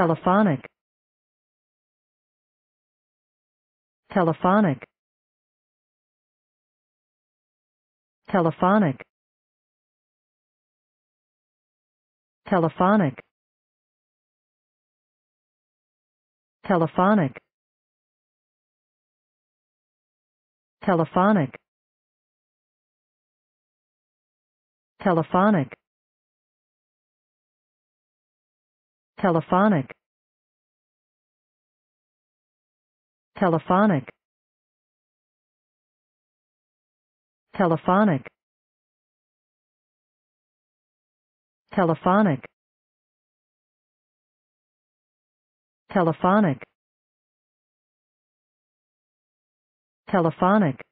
telephonic telephonic telephonic telephonic telephonic telephonic telephonic telephonic telephonic telephonic telephonic telephonic telephonic